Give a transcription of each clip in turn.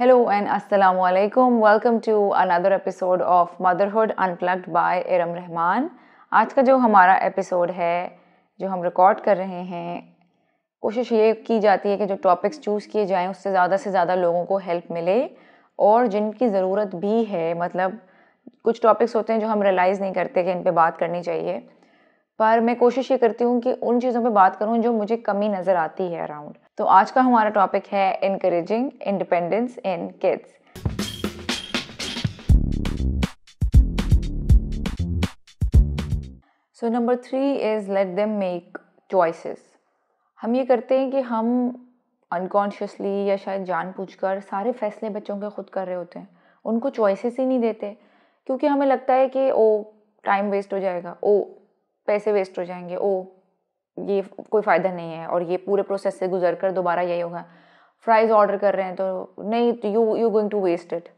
Hello and Assalamu Alaikum. Welcome to another episode of Motherhood Unplugged by Iram Rahman. आज का जो हमारा episode है जो हम रिकॉर्ड कर रहे हैं कोशिश ये की जाती है कि जो टॉपिक्स चूज़ किए जाएं उससे ज़्यादा से ज़्यादा लोगों को हेल्प मिले और जिनकी ज़रूरत भी है मतलब कुछ टॉपिक्स होते हैं जो हम रियलाइज़ नहीं करते कि इन पर बात करनी चाहिए पर मैं कोशिश ये करती हूँ कि उन चीज़ों पर बात करूँ जो मुझे कमी नज़र आती है अराउंड तो आज का हमारा टॉपिक है increasing independence in kids so number three is let them make choices हम ये करते हैं कि हम अनकॉन्शियसली या शायद जानबूझकर सारे फैसले बच्चों के खुद कर रहे होते हैं उनको चॉइसेस ही नहीं देते क्योंकि हमें लगता है कि ओ टाइम वेस्ट हो जाएगा ओ पैसे वेस्ट हो जाएंगे ओ ये कोई फ़ायदा नहीं है और ये पूरे प्रोसेस से गुजर कर दोबारा यही होगा फ्राइज़ ऑर्डर कर रहे हैं तो नहीं you you going to waste it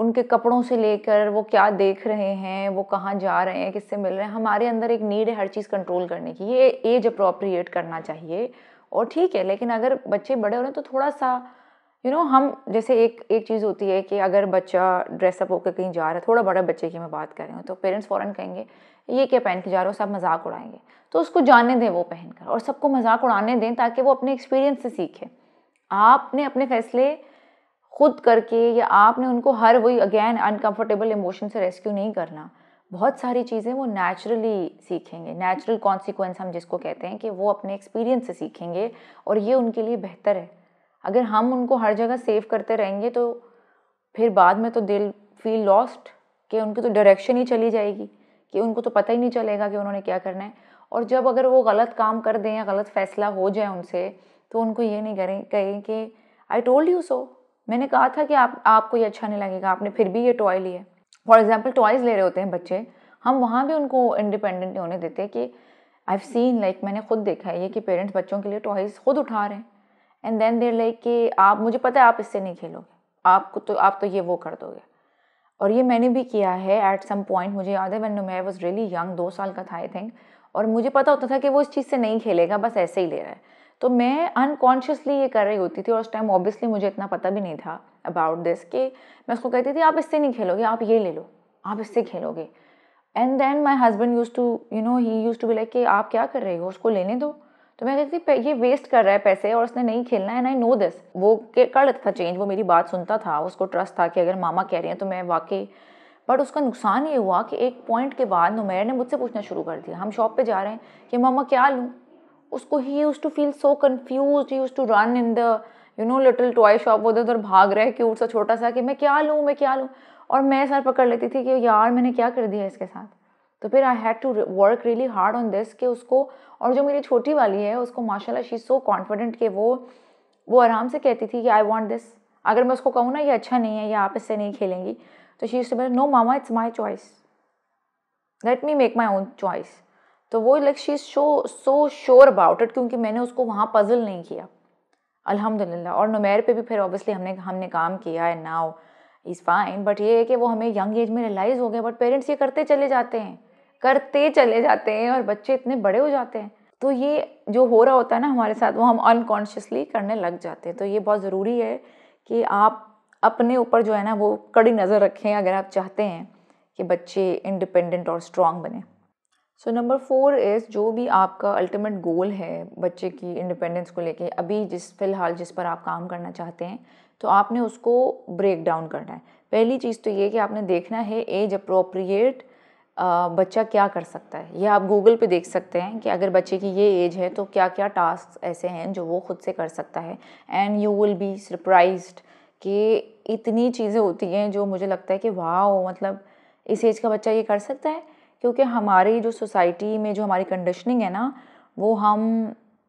उनके कपड़ों से लेकर वो क्या देख रहे हैं वो कहाँ जा रहे हैं किससे मिल रहे हैं हमारे अंदर एक नीड है हर चीज़ कंट्रोल करने की ये एज अप्रोप्रिएट करना चाहिए और ठीक है लेकिन अगर बच्चे बड़े हो रहे हैं तो थोड़ा सा यू you नो know, हम जैसे एक एक चीज़ होती है कि अगर बच्चा ड्रेसअप होकर कहीं जा रहा है थोड़ा बड़ा बच्चे की मैं बात कर रही हूँ तो पेरेंट्स फ़ौरन कहेंगे ये क्या पहन के जा रहे हो सब मजाक उड़ाएंगे तो उसको जानने दें वो पहनकर और सबको मजाक उड़ाने दें ताकि वो अपने एक्सपीरियंस से सीखे आपने अपने फैसले खुद करके या आपने उनको हर वही अगैन अनकम्फर्टेबल इमोशन से रेस्क्यू नहीं करना बहुत सारी चीज़ें वो नेचुरली सीखेंगे नेचुरल कॉन्सिक्वेंस हम जिसको कहते हैं कि वो अपने एक्सपीरियंस से सीखेंगे और ये उनके लिए बेहतर है अगर हम उनको हर जगह सेव करते रहेंगे तो फिर बाद में तो दिल फील लॉस्ट कि उनकी तो डायरेक्शन ही चली जाएगी कि उनको तो पता ही नहीं चलेगा कि उन्होंने क्या करना है और जब अगर वो गलत काम कर दें या गलत फैसला हो जाए उनसे तो उनको ये नहीं करें कहें कि आई टोल्ड यू सो मैंने कहा था कि आप आपको ये अच्छा नहीं लगेगा आपने फिर भी ये टॉय लिए फॉर एग्जाम्पल टॉयज़ ले रहे होते हैं बच्चे हम वहाँ भी उनको इंडिपेंडेंट होने देते हैं कि आई हैव सीन लाइक मैंने खुद देखा है ये कि पेरेंट्स बच्चों के लिए टॉयज़ खुद उठा रहे हैं एंड देन देर लाइक कि आप मुझे पता है आप इससे नहीं खेलोगे आपको तो आप तो ये वो कर दोगे और ये मैंने भी किया है एट सम पॉइंट मुझे याद है वन मै वॉज रियली यंग दो साल का था आई थिंक और मुझे पता होता था कि वो इस चीज़ से नहीं खेलेगा बस ऐसे ही ले रहा है तो मैं अनकॉन्शियसली ये कर रही होती थी और उस टाइम ऑब्वियसली मुझे इतना पता भी नहीं था अबाउट दिस कि मैं उसको कहती थी आप इससे नहीं खेलोगे आप ये ले लो आप इससे खेलोगे and then my husband use to you know he use to be like कि आप क्या कर रहे हो उसको लेने दो तो मैं कहती ये वेस्ट कर रहा है पैसे और उसने नहीं खेलना है एंड आई नो दिस वो कर लेता था चेंज वो मेरी बात सुनता था उसको ट्रस्ट था कि अगर मामा कह रहे हैं तो मैं वाकई बट उसका नुकसान ये हुआ कि एक पॉइंट के बाद नुमैर ने मुझसे पूछना शुरू कर दिया हम शॉप पे जा रहे हैं कि मामा क्या लूँ उसको he use to feel so confuse use to run in the you know little toy shop उधर उधर भाग रहे कि क्यूट सा छोटा सा कि मैं क्या लूँ मैं क्या लूँ और मैं सर पकड़ लेती थी कि यार मैंने क्या कर दिया इसके साथ तो फिर I had to work really hard on this कि उसको और जो मेरी छोटी वाली है उसको माशाल्लाह शी सो कॉन्फिडेंट कि वो वो आराम से कहती थी कि आई वांट दिस अगर मैं उसको कहूँ ना ये अच्छा नहीं है या आप इससे नहीं खेलेंगी तो she says no mama it's my choice let me make my own choice तो वो like she show so sure about it क्योंकि मैंने उसको वहाँ पजल नहीं किया अल्हम्दुलिल्लाह और नुमैर पे भी फिर ऑब्वियसली हमने हमने काम किया है नाउ इज़ फाइन बट ये है कि वो हमें यंग एज में रियलाइज़ हो गया बट पेरेंट्स ये करते चले जाते हैं करते चले जाते हैं और बच्चे इतने बड़े हो जाते हैं तो ये जो हो रहा होता है ना हमारे साथ वो हम अनकॉन्शियसली करने लग जाते हैं तो ये बहुत ज़रूरी है कि आप अपने ऊपर जो है ना वो कड़ी नज़र रखें अगर आप चाहते हैं कि बच्चे इंडिपेंडेंट और स्ट्रांग बने सो नंबर फोर इज़ जो भी आपका अल्टीमेट गोल है बच्चे की इंडिपेंडेंस को लेके अभी जिस फ़िलहाल जिस पर आप काम करना चाहते हैं तो आपने उसको ब्रेक डाउन करना है पहली चीज़ तो ये कि आपने देखना है एज अप्रोप्रिएट बच्चा क्या कर सकता है यह आप गूगल पे देख सकते हैं कि अगर बच्चे की ये एज है तो क्या क्या टास्क ऐसे हैं जो वो खुद से कर सकता है and you will be surprise कि इतनी चीज़ें होती हैं जो मुझे लगता है कि वाह मतलब इस एज का बच्चा ये कर सकता है क्योंकि हमारी जो सोसाइटी में जो हमारी कंडीशनिंग है ना वो हम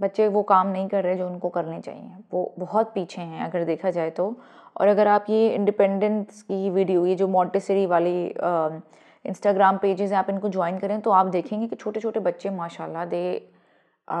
बच्चे वो काम नहीं कर रहे जो उनको करने चाहिए वो बहुत पीछे हैं अगर देखा जाए तो और अगर आप ये इंडिपेंडेंस की वीडियो ये जो मॉन्टेसरी वाली इंस्टाग्राम पेजेस आप इनको ज्वाइन करें तो आप देखेंगे कि छोटे छोटे बच्चे माशाल्लाह they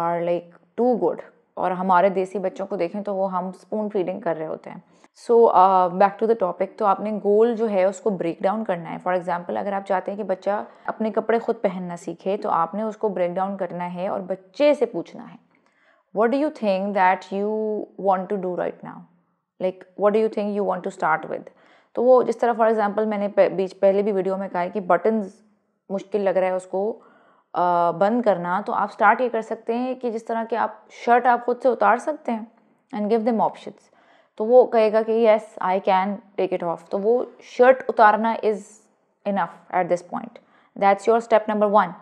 are like too good और हमारे देसी बच्चों को देखें तो वो हम स्पून फीडिंग कर रहे होते हैं so back to the topic तो आपने गोल जो है उसको ब्रेक डाउन करना है फॉर एग्जाम्पल अगर आप चाहते हैं कि बच्चा अपने कपड़े खुद पहनना सीखे तो आपने उसको ब्रेक डाउन करना है और बच्चे से पूछना है what do you think that you want to do right now like what do you think you want to start with तो वो जिस तरह फॉर एग्ज़ाम्पल मैंने बीच पहले भी वीडियो में कहा है कि बटन्स मुश्किल लग रहा है उसको बंद करना तो आप स्टार्ट ये कर सकते हैं कि जिस तरह के आप शर्ट आप खुद से उतार सकते हैं एंड गिव देम ऑप्शंस तो वो कहेगा कि yes I can take it off तो वो शर्ट उतारना is enough at this point that's your step number one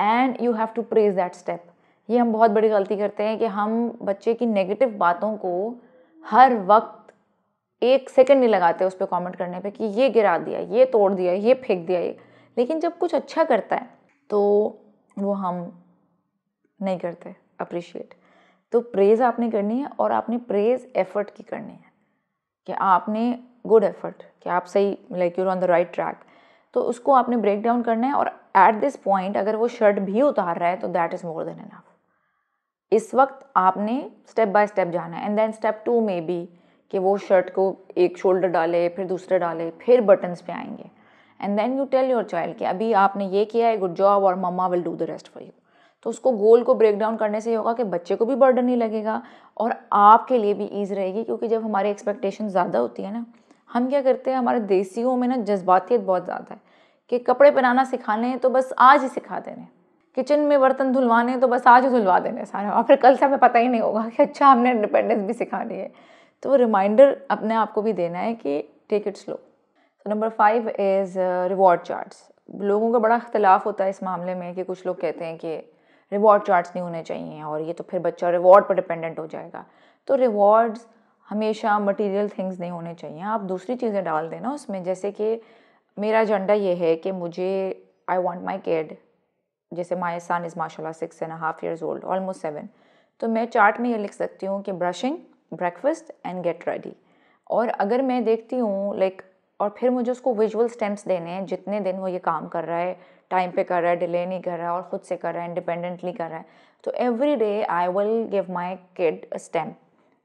and you have to praise that step ये हम बहुत बड़ी गलती करते हैं कि हम बच्चे की नेगेटिव बातों को हर वक्त एक सेकंड नहीं लगाते उस पर कॉमेंट करने पे कि ये गिरा दिया ये तोड़ दिया ये फेंक दिया ये लेकिन जब कुछ अच्छा करता है तो वो हम नहीं करते अप्रिशिएट तो प्रेज़ आपने करनी है और आपने प्रेज़ एफ़र्ट की करनी है कि आपने गुड एफ़र्ट कि आप सही like you're on the right track तो उसको आपने ब्रेक डाउन करना है और एट दिस पॉइंट अगर वो शर्ट भी उतार रहा है तो that is more than enough इस वक्त आपने स्टेप बाय स्टेप जाना है एंड देन स्टेप टू में बी कि वो शर्ट को एक शोल्डर डाले फिर दूसरे डाले फिर बटन्स पे आएंगे and then you tell your child कि अभी आपने ये किया है गुड जॉब और mama will do the rest for you तो उसको गोल को ब्रेक डाउन करने से ये होगा कि बच्चे को भी बर्डन नहीं लगेगा और आपके लिए भी ईज़ रहेगी क्योंकि जब हमारी एक्सपेक्टेशन ज़्यादा होती है ना हम क्या करते हैं हमारे देसियों में ना जज्बातियत बहुत ज़्यादा है कि कपड़े पहनाना सिखाने हैं तो बस आज ही सिखा देने किचन में बर्तन धुलवाने हैं तो बस आज ही धुलवा देने सारे और फिर कल से हमें पता ही नहीं होगा कि अच्छा हमने इंडिपेंडेंस भी सिखानी है तो वो रिमाइंडर अपने आप को भी देना है कि take it slow number five is reward charts लोगों का बड़ा अख्तिलाफ़ होता है इस मामले में कि कुछ लोग कहते हैं कि रिवॉर्ड चार्ट्स नहीं होने चाहिए और ये तो फिर बच्चा रिवॉर्ड पर डिपेंडेंट हो जाएगा तो रिवॉर्ड्स हमेशा मटेरियल थिंग्स नहीं होने चाहिए आप दूसरी चीज़ें डाल देना उसमें जैसे कि मेरा एजेंडा ये है कि मुझे आई वॉन्ट माई केड जैसे माई सन इज़ माशा six and half years old almost seven तो मैं चार्ट में ये लिख सकती हूँ कि brushing breakfast and get ready और अगर मैं देखती हूँ लाइक और फिर मुझे उसको विजुअल स्टेम्प्स देने हैं जितने दिन वो ये काम कर रहा है टाइम पे कर रहा है डिले नहीं कर रहा है और ख़ुद से कर रहा है इंडिपेंडेंटली कर रहा है तो every day I will give my kid stamp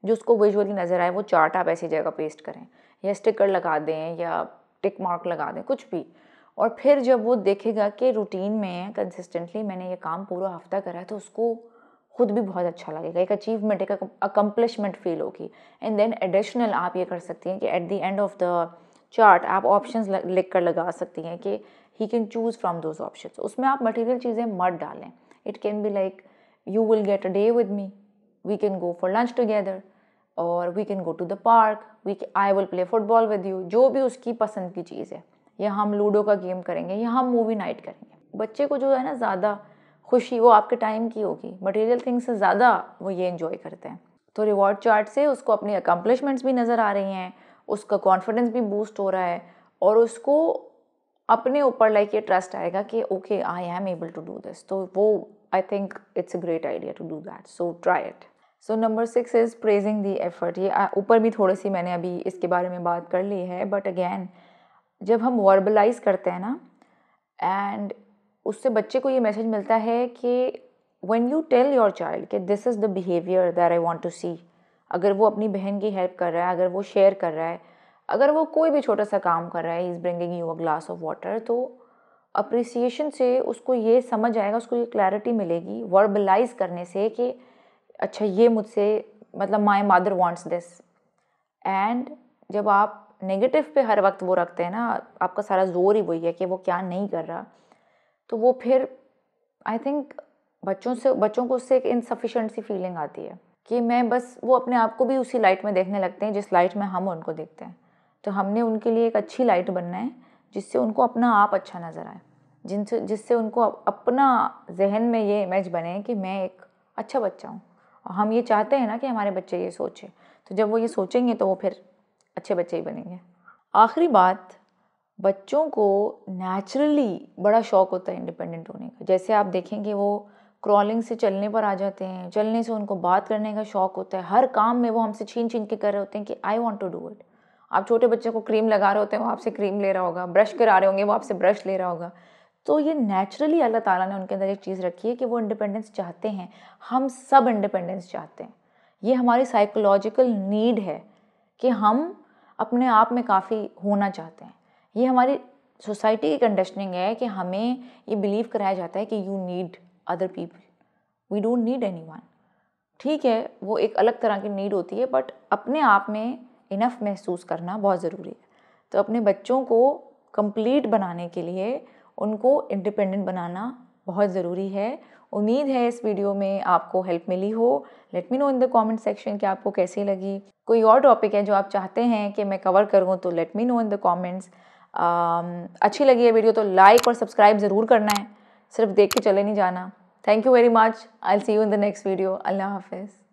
जो उसको विजुअली नज़र आए वो चार्ट आप ऐसी जगह पेस्ट करें या स्टिकर लगा दें या टिक मार्क लगा दें कुछ भी और फिर जब वो देखेगा कि रूटीन में कंसिस्टेंटली मैंने ये काम पूरा हफ्ता करा है तो उसको खुद भी बहुत अच्छा लगेगा एक अचीवमेंट एक अकम्पलिशमेंट फील होगी एंड देन एडिशनल आप ये कर सकती हैं कि at the end of the chart आप ऑप्शन लिख कर लगा सकती हैं कि he can choose from those options उसमें आप मटेरियल चीज़ें मत डालें it can be like you will get a day with me we can go for lunch together और we can go to the park we I will play football with you जो भी उसकी पसंद की चीज़ है या हम लूडो का गेम करेंगे या हम मूवी नाइट करेंगे बच्चे को जो है ना ज़्यादा खुशी वो आपके टाइम की होगी मटेरियल थिंग्स से ज़्यादा वो ये इन्जॉय करते हैं तो रिवॉर्ड चार्ट से उसको अपनी अकम्पलिशमेंट्स भी नज़र आ रही हैं उसका कॉन्फिडेंस भी बूस्ट हो रहा है और उसको अपने ऊपर लाइक ये ट्रस्ट आएगा कि okay I am able to do this तो वो I think it's a great idea to do that so try it so number six is praising the effort ये ऊपर भी थोड़ी सी मैंने अभी इसके बारे में बात कर ली है बट अगैन जब हम वर्बलाइज करते हैं ना एंड उससे बच्चे को ये मैसेज मिलता है कि when you tell your child कि this is the behaviour that I want to see अगर वो अपनी बहन की हेल्प कर रहा है अगर वो शेयर कर रहा है अगर वो कोई भी छोटा सा काम कर रहा है is bringing you a glass of water तो अप्रिसिएशन से उसको ये समझ आएगा उसको ये क्लैरिटी मिलेगी वर्बलाइज करने से कि अच्छा ये मुझसे मतलब my mother wants this and जब आप नेगेटिव पे हर वक्त वो रखते हैं ना आपका सारा जोर ही वही है कि वो क्या नहीं कर रहा तो वो फिर आई थिंक बच्चों से बच्चों को उससे एक इनसफिशेंट सी फीलिंग आती है कि मैं बस वो अपने आप को भी उसी लाइट में देखने लगते हैं जिस लाइट में हम उनको देखते हैं तो हमने उनके लिए एक अच्छी लाइट बनना है जिससे उनको अपना आप अच्छा नज़र आए जिनसे जिससे उनको अपना जहन में ये इमेज बने कि मैं एक अच्छा बच्चा हूँ और हम ये चाहते हैं ना कि हमारे बच्चे ये सोचें तो जब वो ये सोचेंगे तो वो फिर अच्छे बच्चे ही बनेंगे आखिरी बात बच्चों को नेचुरली बड़ा शौक होता है इंडिपेंडेंट होने का जैसे आप देखेंगे वो क्रॉलिंग से चलने पर आ जाते हैं चलने से उनको बात करने का शौक होता है हर काम में वो हमसे छीन छीन के कर रहे होते हैं कि I want to do it आप छोटे बच्चे को क्रीम लगा रहे होते हैं वो आपसे क्रीम ले रहा होगा ब्रश करा रहे होंगे वो आपसे ब्रश ले रहा होगा तो ये नेचुरली अल्लाह ताला ने उनके अंदर एक चीज़ रखी है कि वो इंडिपेंडेंस चाहते हैं हम सब इंडिपेंडेंस चाहते हैं ये हमारी साइकोलॉजिकल नीड है कि हम अपने आप में काफ़ी होना चाहते हैं ये हमारी सोसाइटी की कंडीशनिंग है कि हमें ये बिलीव कराया जाता है कि you need other people we don't need anyone ठीक है वो एक अलग तरह की नीड होती है बट अपने आप में इनफ महसूस करना बहुत ज़रूरी है तो अपने बच्चों को कंप्लीट बनाने के लिए उनको इंडिपेंडेंट बनाना बहुत ज़रूरी है उम्मीद है इस वीडियो में आपको हेल्प मिली हो let me know in the comment section कि आपको कैसी लगी कोई और टॉपिक है जो आप चाहते हैं कि मैं कवर करूँ तो let me know in the comments Um, अच्छी लगी है वीडियो तो लाइक और सब्सक्राइब ज़रूर करना है सिर्फ देख के चले नहीं जाना thank you very much I see you in the next video अल्लाह हाफिज़